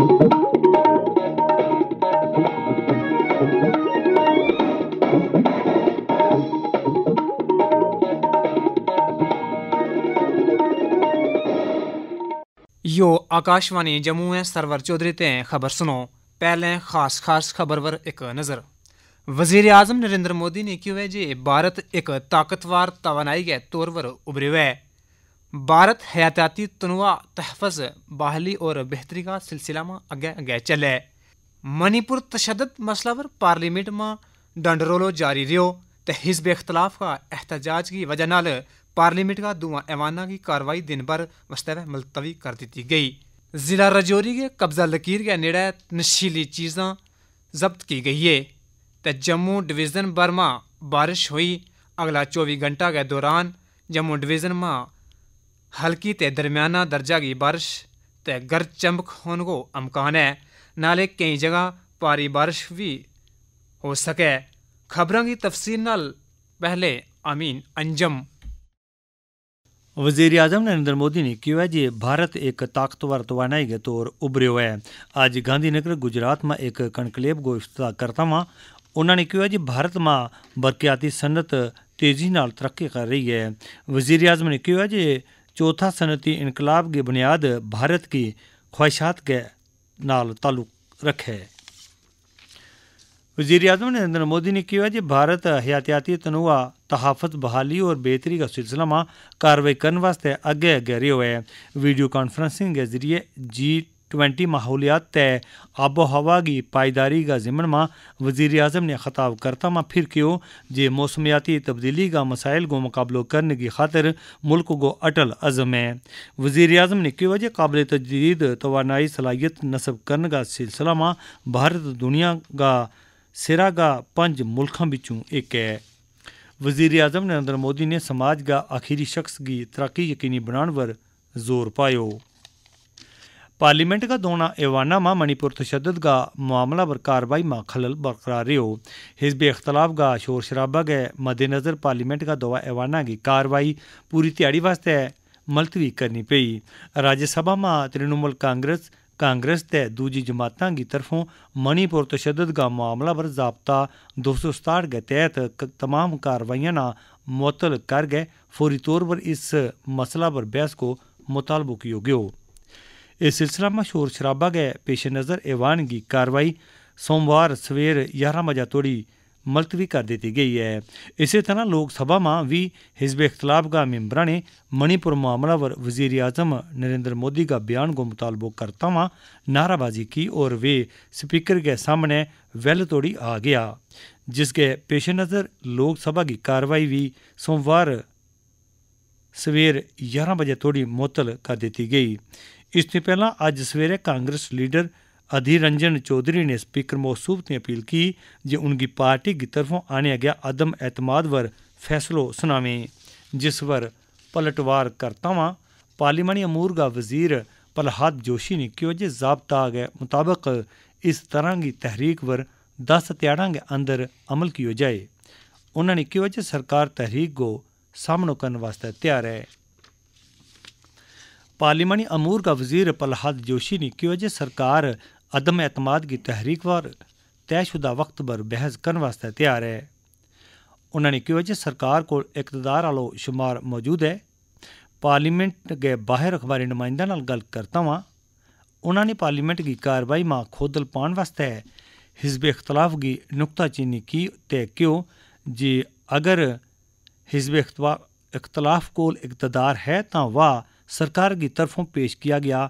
यो आकाशवाणी जम्मू ऐं सरवर चौधरी ते ख़बर सुनो पैलें ख़ासि ख़ासि ख़बर वर हिकु नज़र वज़ीर आज़म नरेंद्र मोदी ने क्यों है जे भारत एक ताक़तवर तवानाई के तौर पर उभरियो है भारत हयातियाती तनवा तहफ़ बहाली और बेहतरी का सिलसिला में अगे अगे चले मणिपुर तशद मसला पर पार्लीमेंट में डंडरोलो जारी रो तो हिजब इख्तलाफ का एहतजाज की वजह नाल पार्लीमेंट का दुआ ऐवाना की कार्रवाई दिन भर वस्तव मुलतवी कर दी गई जिला रजौरी के कब्जा लकीर के नेड़े नशीली चीज़ा जब्त की गई है तो जम्मू डिवीज़न भर बारिश हुई अगला चौबीस घंटा के दौरान जम्मू डिवीज़न में हल्की ते दरमियाना दर्जा की बारिश ते गरज चमक होने को अमकान है नाले कई जगह भारी बारिश भी हो सकै खबरों की तफसील नाल पहले अमीन अंजम वजीर अजम नरेंद्र मोदी ने कहा है कि भारत एक ताकतवर तोानाई के तौर उभरियो है आज गांधीनगर गुजरात में एक कनक्लेव को इफ्तः करता वहाँ उन्होंने कहा कि भारत में बरकियाती सन्नत तेजी तरक्की कर रही है वजीर अजम ने कहा कि चौथा सनती इनकलाब की बुनियाद भारत की ख्वाहिशात के नाल ताल्लुक रखे वजीर अजम नरेंद्र मोदी ने कहा कि भारत हयातियाती तनुआ तहाफत बहाली और बेहतरी का सिलसिला में कार्रवाई करने वास्ते अगे अगे रो है वीडियो कॉन्फ्रेंसिंग के जरिए जी ट्वेंटी माहौलियात तय आबो हवा की पायदारी का जिमन में वजीर अजम ने खताब करता में फिर क्यों जे मौसमियाती तब्दीली का मसाइल को मुकाबलो करने की खातिर मुल्क को अटल अज़म है वजीर अजम ने क्यों जो काबिल तजदीद तोानाई सलाहियत नसब करने का सिलसिला में भारत दुनिया का सिरा का पंज मुल्कों बिचों एक है वजीर अजम नरेंद्र मोदी ने समाज का आखिरी शख्स की तरक्की यकीनी बनाने पर जोर पाया પાર્લિમેન્ટ ગત હોણા એવાનામાં मणिपुर तशद का मामला पर कार्रवाई में खलल बरकरार रो हिजब इख्तलाफ का शोर शराबा के मद्देनज़र पार्लियामेंट का दौरा एवाना की कार्रवाई पूरी तिहाड़ी वास्ते मुलतवी करनी पी राज्यसभा में तृणमूल कांग्रेस कांग्रेस ते दूजी जमातों की तरफों मणिपुर तशद का मामला पर जबता दो सौ सताहठ के तहत तमाम कार्रवाइयाँ ना मुतल कर गए फौरी तौर पर इस मसला पर बहस को मुतालबो किया गया ਇਸ ਸਿਲਸਿਲਾ ਮਸ਼ਹੂਰ ਸ਼ਰਾਬਾ ਗਏ ਪੇਸ਼ੇ ਨਜ਼ਰ ਇਵਾਨ ਦੀ ਕਾਰਵਾਈ ਸੋਮਵਾਰ ਸਵੇਰ 11 ਵਜੇ ਤੋੜੀ ਮਲਤਵੀ ਕਰ ਦਿੱਤੀ ਗਈ ਹੈ ਇਸੇ ਤਰ੍ਹਾਂ ਲੋਕ ਸਭਾ ਮਾ ਵੀ ਹਿਜ਼ਬ ਇਖਤਲਾਬ ਦਾ ਮੈਂਬਰਾਂ ਨੇ ਮਣੀਪੁਰ ਮਾਮਲਾਵਰ ਵਜ਼ੀਰ ਆਜ਼ਮ ਨਰਿੰਦਰ ਮੋਦੀ ਦਾ ਬਿਆਨ ਕੋ ਮੁਤਾਲਬੋ ਕਰਤਾ ਵਾ ਨਾਰਾਬਾਜ਼ੀ ਕੀ ਔਰ ਵੇ ਸਪੀਕਰ ਦੇ ਸਾਹਮਣੇ ਵੈਲ ਤੋੜੀ ਆ ਗਿਆ ਜਿਸ ਦੇ ਪੇਸ਼ੇ ਨਜ਼ਰ ਲੋਕ ਸਭਾ ਦੀ ਕਾਰਵਾਈ ਵੀ ਸੋਮਵਾਰ ਸਵੇਰ 11 ਵਜੇ ਤੋੜੀ ਮੁਤਲ ਕਰ ਦਿੱਤੀ ਗਈ ਇਸ ਤੋਂ ਪਹਿਲਾਂ ਅੱਜ ਸਵੇਰੇ ਕਾਂਗਰਸ ਲੀਡਰ ਅਧੀਰ ਰੰਜਨ ਚੌਧਰੀ ਨੇ ਸਪੀਕਰ ਮੌਸੂਬ ਤੇ ਅਪੀਲ ਕੀਤੀ ਜੇ ਉਨ੍ਹਾਂਗੀ ਪਾਰਟੀ ਦੀ ਤਰਫੋਂ ਆਣਿਆ ਗਿਆ ਆਦਮ ਇਤਮਾਦ ਵਰ ਫੈਸਲੋ ਸੁਣਾਵੇਂ ਜਿਸ ਵਰ ਪਲਟਵਾਰ ਕਰਤਾ ਵਾਂ ਪਾਰਲੀਮਾਨੀ ਅਮੂਰਗਾ ਵਜ਼ੀਰ ਪਲਹਾਦ ਜੋਸ਼ੀ ਨੇ ਕਿਹਾ ਜੇ ਜ਼ਾਬਤਾ ਆ ਗਿਆ ਮੁਤਾਬਕ ਇਸ ਤਰ੍ਹਾਂ ਦੀ ਤਹਿਰੀਕ ਵਰ 10 ਤਿਆੜਾਂ ਦੇ ਅੰਦਰ ਅਮਲ ਕੀਤਾ ਜਾਏ ਉਹਨਾਂ ਨੇ ਕਿਹਾ ਜੇ ਸਰਕਾਰ ਤਹਿਰੀਕ ਕੋ ਸਾਹਮਣੇ ਕਰਨ ਵਾਸਤੇ ਤਿਆਰ ਹੈ ਪਾਰਲੀਮਾਨੀ ਅਮੂਰ ਦਾ ਵਜ਼ੀਰ ਪਲਹਦ ਜੋਸ਼ੀ ਨੇ ਕਿਹਾ ਜੇ ਸਰਕਾਰ ਅਦਮ ਇਤਮਾਦ ਦੀ ਤਹਿਰੀਕ ਵਾਰ ਤੈਸ਼ੁਦਾ ਵਕਤ ਪਰ ਬਹਿਸ ਕਰਨ ਵਾਸਤੇ ਤਿਆਰ ਹੈ ਉਹਨਾਂ ਨੇ ਕਿਹਾ ਜੇ ਸਰਕਾਰ ਕੋਲ ਇਕਤਦਾਰ ਵਾਲੋ شمار ਮੌਜੂਦ ਹੈ ਪਾਰਲੀਮੈਂਟ ਦੇ ਬਾਹਰ ਅਖਬਾਰੀ ਨੁਮਾਇੰਦਿਆਂ ਨਾਲ ਗੱਲ ਕਰਤਾ ਵਾਂ ਉਹਨਾਂ ਨੇ ਪਾਰਲੀਮੈਂਟ ਦੀ ਕਾਰਵਾਈ ਮਾ ਖੋਦਲ ਪਾਉਣ ਵਾਸਤੇ ਹਿਜ਼ਬੇ ਇਖਤਲਾਫ ਦੀ ਨੁਕਤਾ ਚੀਨੀ ਕੀ ਤੇ ਕਿਉਂ ਜੇ ਅਗਰ ਹਿਜ਼ਬੇ ਇਖਤਲਾਫ ਕੋਲ ਇਕਤਦਾਰ ਹੈ ਤਾਂ ਵਾ सरकार की तरफों पेश किया गया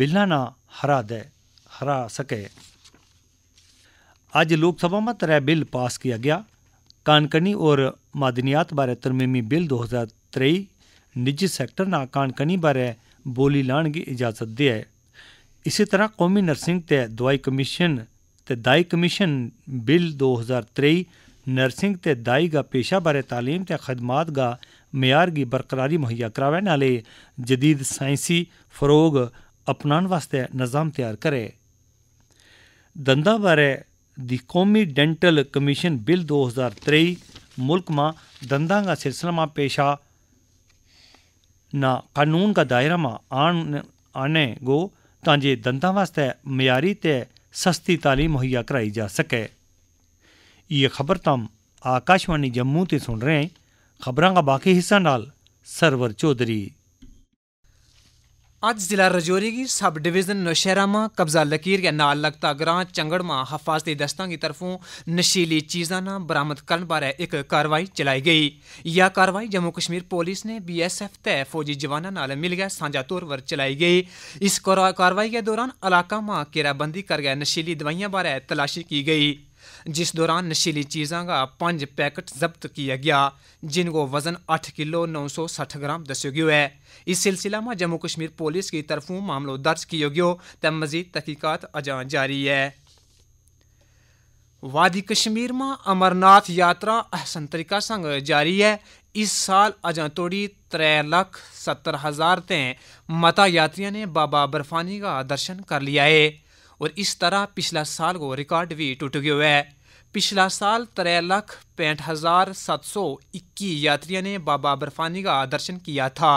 बिल्ला ना हरा दे हरा सके आज लोकसभा में त्रै बिल पास किया गया कानकनी और मादनियात बारे तरमीमी बिल दो हज़ार तेई निजी सेक्टर ना कानकनी बारे बोली लाने की इजाज़त दी है इसी तरह कौमी नर्सिंग ते दवाई कमीशन ते दाई कमीशन बिल दो हज़ार तेई नर्सिंग ते दाई का पेशा बारे तालीम ते खदमात का ਮਿਆਰ ਦੀ ਬਰਕਰਾਰੀ ਮੁਹੱਈਆ ਕਰਾਵਣ ਵਾਲੇ ਜਦੀਦ ਸਾਇੰਸੀ ਫਰੋਗ ਅਪਣਾਉਣ ਵਾਸਤੇ ਨਿਜ਼ਾਮ ਤਿਆਰ ਕਰੇ ਦੰਦਾ ਬਾਰੇ ਦੀ ਕੌਮੀ ਡੈਂਟਲ ਕਮਿਸ਼ਨ ਬਿੱਲ 2023 मुल्क मां दंदा का सिलसिला मां पेशा ना कानून का दायरा मां आन आने गो तांजे दंदा वास्ते मयारी ते सस्ती तालीम मुहैया कराई जा सके ये खबर तम आकाशवाणी जम्मू ते सुन रहे हैं खबरों का बाकी हिस्सा नाल सरवर चौधरी अज जिला रजौरी की सब डिवीजन नौशहरामा कब्जा लकीर के नाल लगता ग्रां चंगड़मा हफाजती दस्तों की तरफों नशीली चीज़ा ना बरामद करने बारे एक कार्रवाई चलाई गई यह कार्रवाई जम्मू कश्मीर पुलिस ने एस एफ ते फौजी जवानों नाल मिलकर गया तौर पर चलाई गई इस कार्रवाई के दौरान इलाका मां घेराबंदी करके नशीली दवाइया बारे तलाशी की गई जिस दौरान नशीली चीज़ों का पांच पैकेट जब्त किया गया जिनको वजन अठ किलो नौ सौ सठ ग्राम दस्यो गयो है इस सिलसिला में जम्मू कश्मीर पुलिस की तरफों मामलो दर्ज किया गया तो मजीद तहकीकत अजा जारी है वादी कश्मीर में अमरनाथ यात्रा अहसन तरीका संग जारी है इस साल अजा तोड़ी त्रै लख सत्तर हजार ते मता यात्रियों ने बाबा बर्फानी का दर्शन कर लिया है और इस तरह पिछला साल को रिकॉर्ड भी टूट गया है पिछला साल त्रै लाख पैंठ हज़ार सात सौ इक्की यात्रियों ने बाबा बर्फानी का दर्शन किया था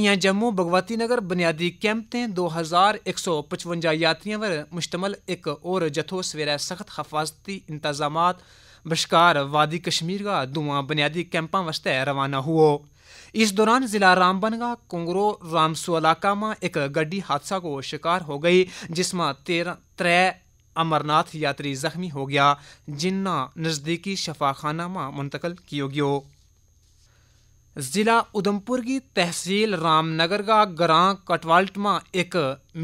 इं जम्मू भगवती नगर बुनियादी कैंप ने दो हज़ार एक सौ पचवंजा यात्रियों पर मुश्तमल एक और जथो सवेरा सख्त हफाजती इंतजाम बशकार वादी कश्मीर का दुआ बुनियादी कैंपा वास्ते रवाना हुआ इस दौरान जिला रामबनगा कुंगरो रामसू इलाका में एक गड्डी हादसा को शिकार हो गई जिसमें तेरह त्रै अमरनाथ यात्री जख्मी हो गया जिन्ना नज़दीकी शफाखाना में मुंतकिल किया गया जिला उधमपुर की तहसील रामनगर का ग्रां कटवाल्ट में एक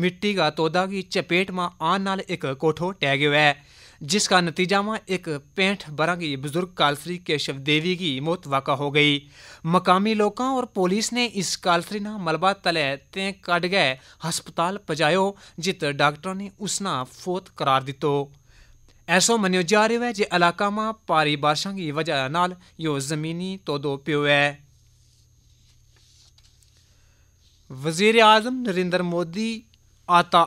मिट्टी का तोदा की चपेट में आने एक कोठो टह गया है जिसका नतीजा में एक पैंठ बरह की बुजुर्ग कालसरी केशव देवी की मौत वाक़ा हो गई मकामी लोग और पुलिस ने इस कालसरी ना मलबा तले ते कड गए हस्पताल पजायो जित डॉक्टरों ने उसना फोत करार दितो ऐसो मनियो जा रो है जे इलाका में भारी बारिशों की वजह नाल यो जमीनी तोदो प्यो है वजीर आजम नरेंद्र मोदी आता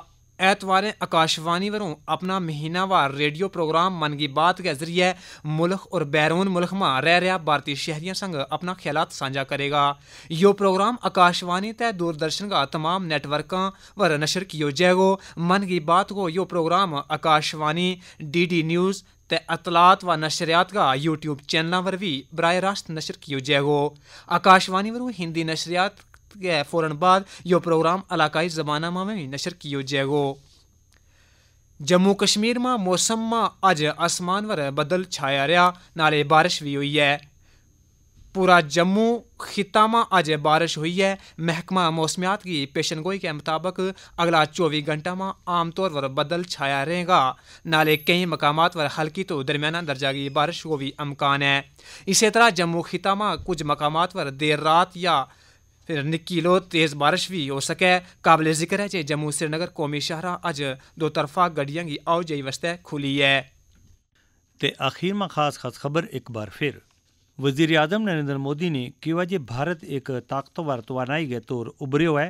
एतवारें आकाशवाणी वरों अपना महीनावार रेडियो प्रोग्राम मन की बात के जरिए मुल्क और बैरून मुल्क में रह रहा भारतीय शहरियों संग अपना ख्याल साझा करेगा यो प्रोग्राम आकाशवाणी तय दूरदर्शन का तमाम नेटवर्क पर नशर किया जाएगा मन की बात को यो program Akashvani D D news ते अतलात व नशरियात का यूट्यूब चैनल पर भी बरह रास्त नशर किया जाएगा आकाशवाणी वरू हिंदी नशरियात के फौरन बाद यो प्रोग्राम इलाकाई जबाना में नशर कियो जाएगो जम्मू कश्मीर में मौसम में अज आसमान वर बदल छाया रहा नाले बारिश भी हुई है पूरा जम्मू खिता में अज बारिश हुई है महकमा मौसमियात की पेशनगोई के मुताबिक अगला चौबीस घंटा में आमतौर पर बदल छाया रहेगा नाले कई मकाम पर हल्की तो दरमियाना दर्जा की बारिश को भी अमकान है इसी तरह जम्मू खिता में कुछ मकाम पर देर रात या निक्की तेज़ बारिश भी हो सके काबिल जिक्र है जे जम्मू श्रीनगर कौमी शहरा अज दो तरफा गड्डियां गी आओ जाई आस्तै खु'ल्ली ऐ ते आखिर में खास खास खबर एक बार फिर वजीर अजम नरेंद्र मोदी ने कहा कि भारत एक ताकतवर तोानाई के तौर उभरियो है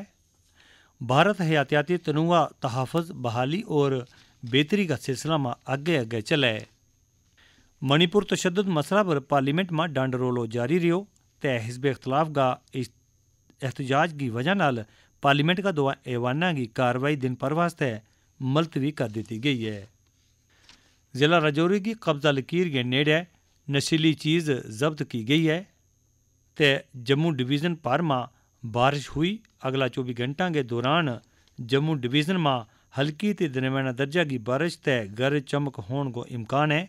भारत हयातियाती तनुआ तहफ़ बहाली और बेहतरी का सिलसिला में आगे अगे चले मणिपुर तशद मसला पर पार्लियामेंट में रोलो जारी रो तय हिजब इख्तलाफ का احتجاج کی وجہ نال پارلیمنٹ کا دو ایوانہ کی کاروائی دن پر واسطے ملتوی کر دیتی گئی ہے ضلع رجوری کی قبضہ لکیر کے نیڑے نشیلی چیز ضبط کی گئی ہے تے جموں ڈویژن پر ماں بارش ہوئی اگلا چوبی گھنٹہ کے دوران جموں ڈویژن ماں ہلکی تے درمیانہ درجہ کی بارش تے گر چمک ہون کو امکان ہے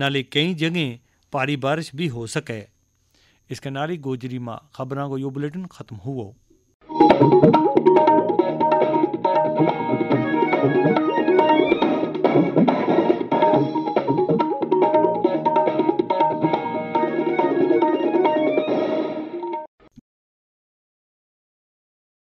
نالے کئی جگہیں پاری بارش بھی ہو سکے इसके नारी गोजरी माँ खबर को यो बुलेटिन खत्म हुआ